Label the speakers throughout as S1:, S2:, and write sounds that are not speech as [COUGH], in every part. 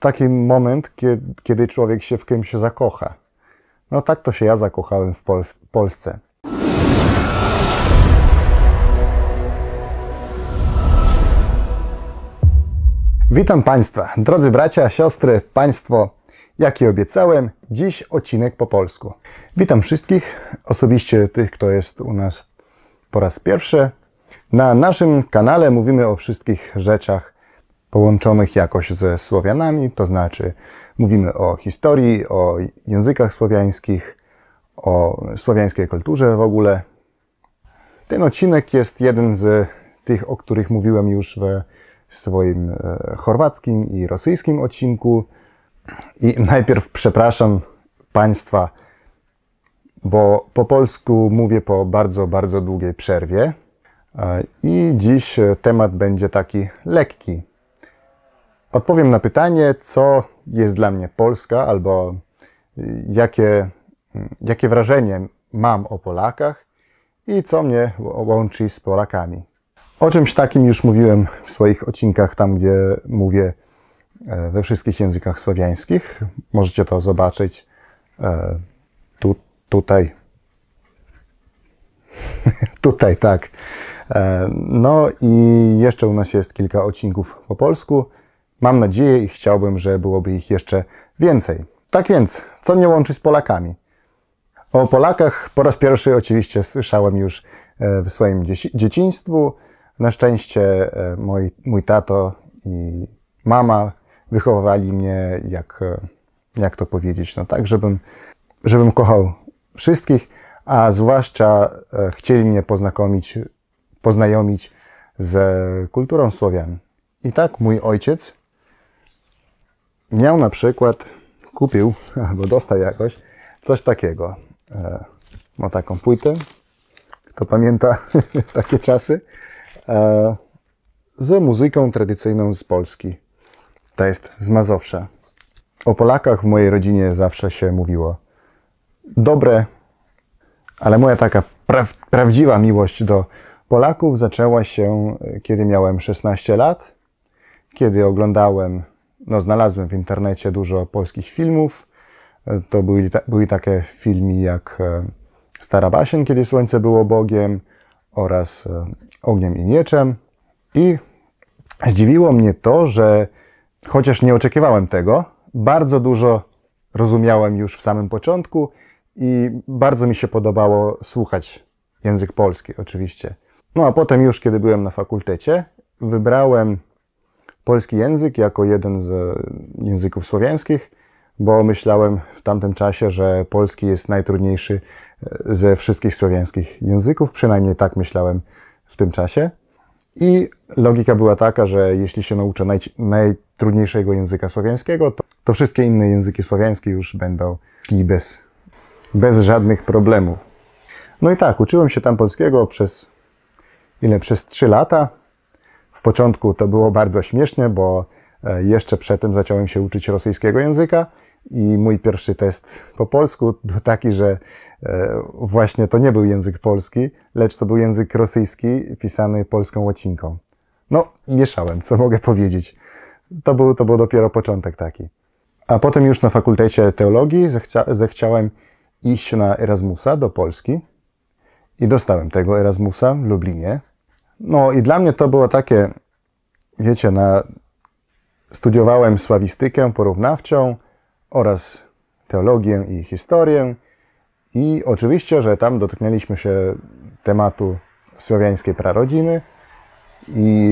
S1: taki moment, kiedy, człowiek się w kimś zakocha. No tak to się ja zakochałem w, Pol Polsce. Witam Państwa, drodzy bracia, siostry, Państwo. Jak i obiecałem, dziś odcinek po polsku. Witam wszystkich, osobiście tych, kto jest u nas po raz pierwszy. Na naszym kanale mówimy o wszystkich rzeczach połączonych jakoś ze Słowianami, to znaczy mówimy o historii, o językach słowiańskich, o słowiańskiej kulturze w ogóle. Ten odcinek jest jeden z tych, o których mówiłem już w swoim e, chorwackim i rosyjskim odcinku. I najpierw przepraszam Państwa, bo po polsku mówię po bardzo, bardzo długiej przerwie. E, I dziś e, temat będzie taki lekki. Odpowiem na pytanie, co jest dla mnie Polska, albo y, jakie, mm, jakie wrażenie mam o Polakach i co mnie łączy z Polakami. O czymś takim już mówiłem w swoich odcinkach, tam gdzie mówię e, we wszystkich językach słowiańskich. Możecie to zobaczyć e, tu, tutaj. [LAUGHS] tutaj, tak. E, no i jeszcze u nas jest kilka odcinków po polsku. Mam nadzieję i chciałbym, że byłoby ich jeszcze więcej. Tak więc, co mnie łączy z Polakami? O Polakach po raz pierwszy oczywiście słyszałem już e, w swoim dzieciństwu. Na szczęście e, mój, mój tato i mama wychowywali mnie, jak, e, jak to powiedzieć, no tak, żebym, żebym kochał wszystkich, a zwłaszcza chcieli mnie poznakomić, poznajomić z kulturą Słowian. I tak mój ojciec miał na przykład, kupił [LAUGHS] albo dostał jakoś coś takiego. E, ma taką płytę, kto pamięta [LAUGHS] takie czasy, e, z muzyką tradycyjną z Polski. To jest z Mazowsza. O Polakach w mojej rodzinie zawsze się mówiło dobre, ale moja taka pra prawdziwa miłość do Polaków zaczęła się, e, kiedy miałem 16 lat, kiedy oglądałem no, znalazłem w internecie dużo polskich filmów. To były, były takie filmy jak e, Stara Basien, kiedy słońce było Bogiem oraz e, Ogniem i Mieczem. I zdziwiło mnie to, że chociaż nie oczekiwałem tego, bardzo dużo rozumiałem już w samym początku i bardzo mi się podobało słuchać język polski oczywiście. No a potem już, kiedy byłem na fakultecie, wybrałem polski język jako jeden z e, języków słowiańskich, bo myślałem w tamtym czasie, że polski jest najtrudniejszy e, ze wszystkich słowiańskich języków, przynajmniej tak myślałem w tym czasie. I logika była taka, że jeśli się nauczę naj, najtrudniejszego języka słowiańskiego, to, to, wszystkie inne języki słowiańskie już będą szli bez, bez żadnych problemów. No i tak, uczyłem się tam polskiego przez ile? Przez 3 lata. W początku to było bardzo śmiesznie, bo e, jeszcze przed tym zacząłem się uczyć rosyjskiego języka i mój pierwszy test po polsku był taki, że e, właśnie to nie był język polski, lecz to był język rosyjski pisany polską łacinką. No, mieszałem, co mogę powiedzieć. To był, to był dopiero początek taki. A potem już na fakultecie teologii zechcia zechciałem iść na Erasmusa do Polski i dostałem tego Erasmusa w Lublinie no i dla mnie to było takie, wiecie, na, studiowałem sławistykę porównawczą oraz teologię i historię. I oczywiście, że tam dotknęliśmy się tematu słowiańskiej prarodziny. I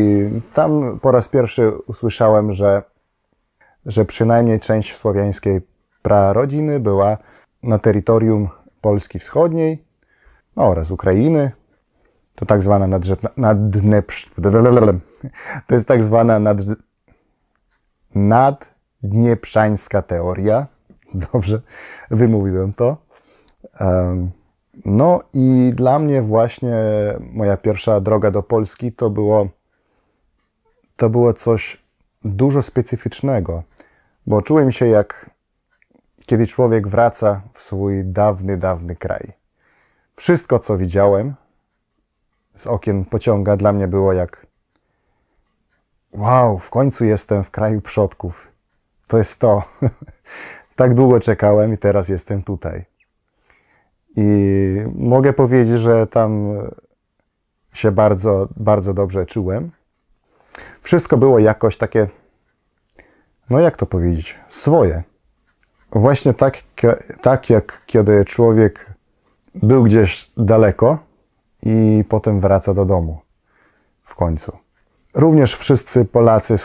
S1: tam po raz pierwszy usłyszałem, że, że przynajmniej część słowiańskiej prarodziny była na terytorium Polski Wschodniej no oraz Ukrainy, to tak zwana nadrzędna, to jest tak zwana nadrze, naddnieprzańska teoria. Dobrze, wymówiłem to. No i dla mnie właśnie moja pierwsza droga do Polski to było, to było coś dużo specyficznego, bo czułem się jak kiedy człowiek wraca w swój dawny, dawny kraj. Wszystko, co widziałem, z okien pociąga dla mnie było jak wow, w końcu jestem w kraju przodków. To jest to. [LAUGHS] tak długo czekałem i teraz jestem tutaj. I mogę powiedzieć, że tam się bardzo, bardzo dobrze czułem. Wszystko było jakoś takie, no jak to powiedzieć, swoje. Właśnie tak, tak jak kiedy człowiek był gdzieś daleko, i potem wraca do domu w końcu. Również wszyscy Polacy, z,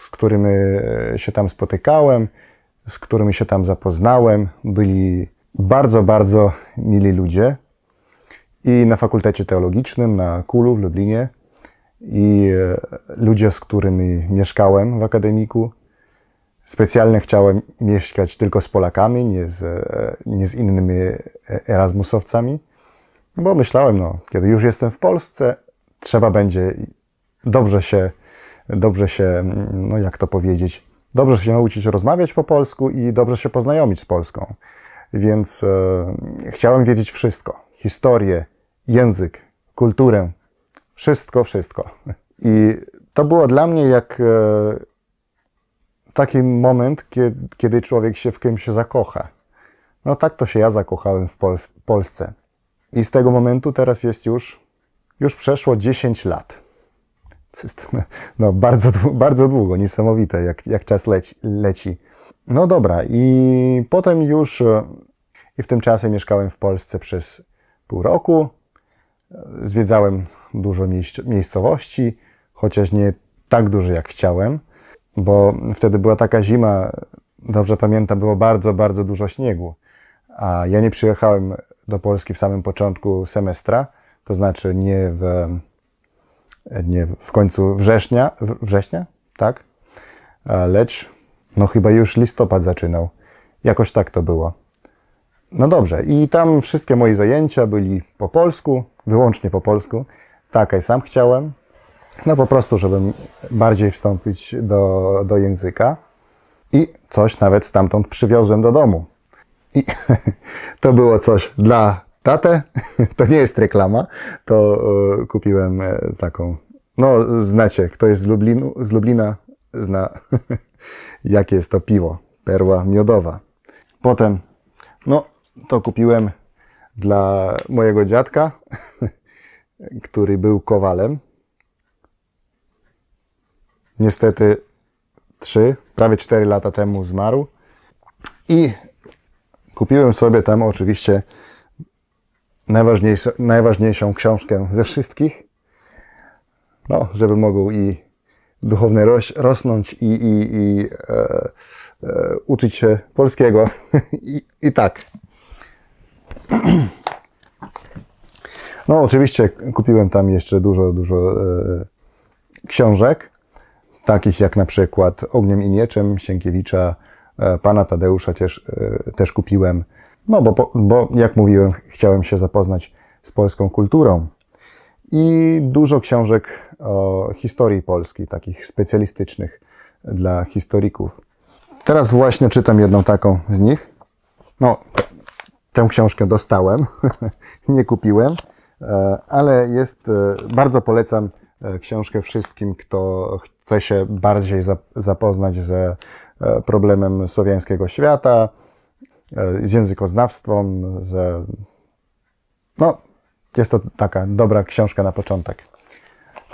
S1: z którymi e, się tam spotykałem, z którymi się tam zapoznałem, byli bardzo, bardzo mili ludzie. I na fakultecie teologicznym, na Kulu w Lublinie, i e, ludzie, z którymi mieszkałem w akademiku. Specjalnie chciałem mieszkać tylko z Polakami, nie z, e, nie z innymi Erasmusowcami. No bo myślałem, no, kiedy już jestem w Polsce, trzeba będzie dobrze się, dobrze się, no jak to powiedzieć, dobrze się nauczyć rozmawiać po polsku i dobrze się poznajomić z Polską. Więc e, chciałem wiedzieć wszystko. Historię, język, kulturę, wszystko, wszystko. I to było dla mnie jak e, taki moment, kiedy, kiedy człowiek się w kimś zakocha. No tak to się ja zakochałem w, Pol w Polsce. I z tego momentu teraz jest już, już przeszło 10 lat. [LAUGHS] No, bardzo, bardzo długo, niesamowite, jak, jak czas leci, leci. No dobra, i potem już, e, i w tym czasie mieszkałem w Polsce przez pół roku. Zwiedzałem dużo miejsc, miejscowości, chociaż nie tak dużo jak chciałem, bo wtedy była taka zima, dobrze pamiętam, było bardzo, bardzo dużo śniegu. A ja nie przyjechałem do Polski w samym początku semestra, to znaczy nie w, nie w końcu września, września, tak? E, lecz no chyba już listopad zaczynał. Jakoś tak to było. No dobrze, i tam wszystkie moje zajęcia byli po polsku, wyłącznie po polsku. Tak, ja sam chciałem. No po prostu, żebym bardziej wstąpić do, do języka. I coś nawet stamtąd przywiozłem do domu. [LAUGHS] to było coś dla tatę. [LAUGHS] To nie jest reklama. To e, kupiłem e, taką. No, znacie, kto jest z, Lublinu, z Lublina, zna, [LAUGHS] jakie jest to piwo. Perła miodowa. Potem, no, to kupiłem dla mojego dziadka, który był kowalem. Niestety trzy, prawie cztery lata temu zmarł. I Kupiłem sobie tam oczywiście najważniejszą, najważniejszą książkę ze wszystkich, no, żeby mogł i duchowny roś, rosnąć i, i, i e, e, uczyć się polskiego. [LAUGHS] I, I tak. No, oczywiście kupiłem tam jeszcze dużo, dużo e, książek, takich jak na przykład Ogniem i Mieczem Sienkiewicza, E, pana Tadeusza też, e, też kupiłem, no bo, bo jak mówiłem, chciałem się zapoznać z polską kulturą. I dużo książek o historii Polski, takich specjalistycznych dla historików. Teraz właśnie czytam jedną taką z nich. No, tę książkę dostałem, [LAUGHS] nie kupiłem, e, ale jest, bardzo polecam książkę wszystkim, kto chce się bardziej zapoznać ze E, problemem słowiańskiego świata, e, z językoznawstwem, że no, jest to taka dobra książka na początek,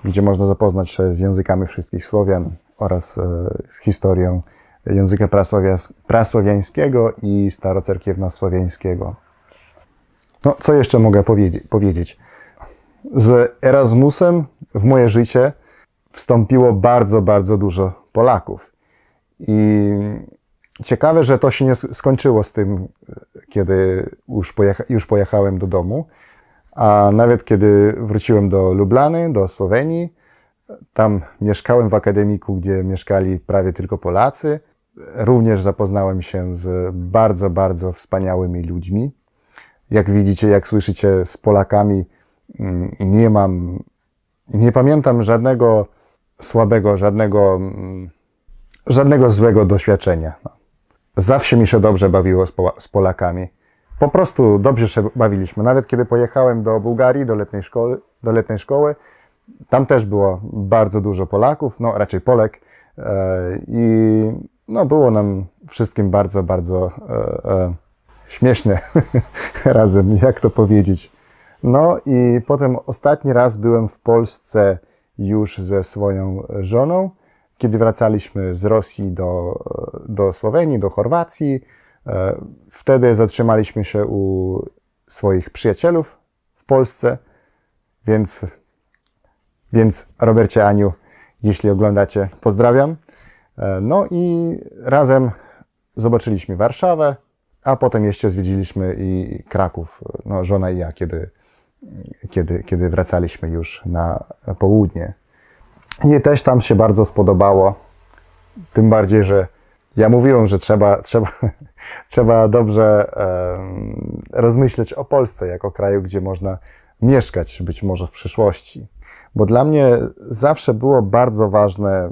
S1: gdzie można zapoznać się z językami wszystkich Słowian oraz e, z historią języka prasłowiańskiego i starocerkiewno-słowiańskiego. No, co jeszcze mogę powiedzieć? Z Erasmusem w moje życie wstąpiło bardzo, bardzo dużo Polaków. I ciekawe, że to się nie skończyło z tym, kiedy już, pojecha już pojechałem do domu, a nawet kiedy wróciłem do Lublany, do Słowenii, tam mieszkałem w akademiku, gdzie mieszkali prawie tylko Polacy. Również zapoznałem się z bardzo, bardzo wspaniałymi ludźmi. Jak widzicie, jak słyszycie, z Polakami mm, nie mam, nie pamiętam żadnego słabego, żadnego mm, żadnego złego doświadczenia. Zawsze mi się dobrze bawiło z, Polakami. Po prostu dobrze się bawiliśmy. Nawet kiedy pojechałem do Bułgarii, do letniej szkoły, do letniej szkoły tam też było bardzo dużo Polaków, no raczej Polek. E, I no, było nam wszystkim bardzo, bardzo e, e, śmieszne [LAUGHS] razem, jak to powiedzieć. No i potem ostatni raz byłem w Polsce już ze swoją żoną kiedy wracaliśmy z Rosji do, do Słowenii, do Chorwacji, e, wtedy zatrzymaliśmy się u swoich przyjacielów w Polsce, więc, więc Robercie Aniu, jeśli oglądacie, pozdrawiam. E, no i razem zobaczyliśmy Warszawę, a potem jeszcze zwiedziliśmy i Kraków, no, żona i ja, kiedy, kiedy, kiedy wracaliśmy już na południe. Mnie też tam się bardzo spodobało. Tym bardziej, że ja mówiłem, że trzeba, [LAUGHS] trzeba, trzeba dobrze rozmyśleć o Polsce jako kraju, gdzie można mieszkać być może w przyszłości. Bo dla mnie zawsze było bardzo ważne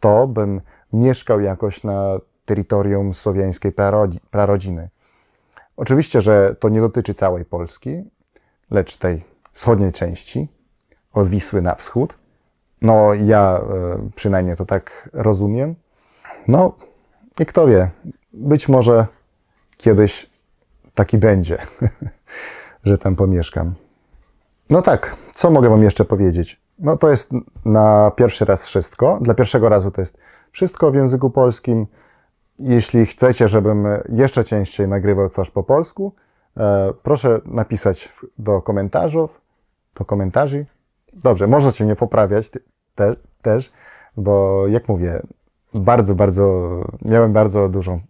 S1: to, bym mieszkał jakoś na terytorium słowiańskiej prarodziny. Oczywiście, że to nie dotyczy całej Polski, lecz tej wschodniej części, od Wisły na wschód. No, ja e, przynajmniej to tak rozumiem. No, i kto wie, być może kiedyś taki będzie, [LAUGHS] że tam pomieszkam. No tak, co mogę Wam jeszcze powiedzieć? No to jest na pierwszy raz wszystko. Dla pierwszego razu to jest wszystko w języku polskim. Jeśli chcecie, żebym jeszcze częściej nagrywał coś po polsku, e, proszę napisać do komentarzów, do komentarzy. Dobrze, możecie mnie poprawiać, te, też, bo jak mówię, bardzo, bardzo, miałem bardzo dużą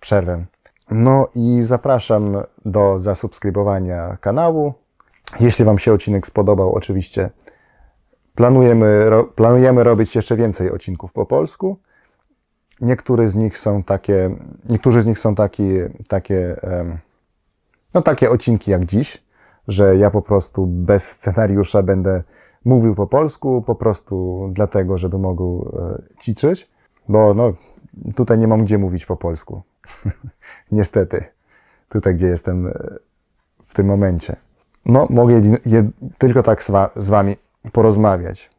S1: przerwę. No i zapraszam do zasubskrybowania kanału. Jeśli Wam się odcinek spodobał, oczywiście planujemy, ro, planujemy robić jeszcze więcej odcinków po polsku. Niektóre z nich są takie, niektórzy z nich są takie, takie, no takie odcinki jak dziś, że ja po prostu bez scenariusza będę mówił po polsku po prostu dlatego, żeby mógł e, ćwiczyć, bo no, tutaj nie mam gdzie mówić po polsku. [LAUGHS] Niestety, tutaj gdzie jestem e, w tym momencie. No, mogę jed, tylko tak z, z, Wami porozmawiać.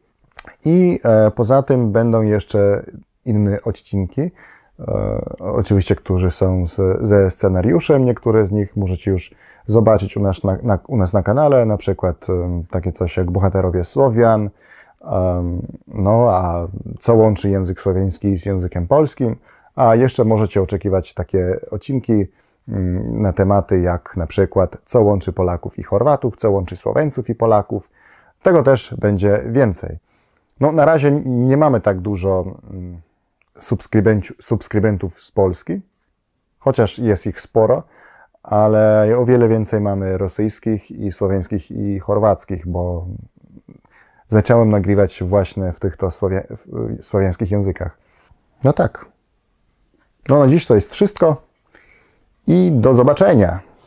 S1: I e, poza tym będą jeszcze inne odcinki, e, oczywiście, którzy są z, ze scenariuszem. Niektóre z nich możecie już zobaczyć u nas na, na, u nas na kanale, na przykład takie coś jak Bohaterowie Słowian, no a co łączy język słowiański z językiem polskim, a jeszcze możecie oczekiwać takie odcinki mm, na tematy jak na przykład co łączy Polaków i Chorwatów, co łączy Słoweńców i Polaków. Tego też będzie więcej. No, na razie nie mamy tak dużo mm, subskrybentów z Polski, chociaż jest ich sporo, ale o wiele więcej mamy rosyjskich i słowiańskich i chorwackich, bo zacząłem nagrywać właśnie w tych to słowia y, słowiańskich językach. No tak. No na dziś to jest wszystko i do zobaczenia.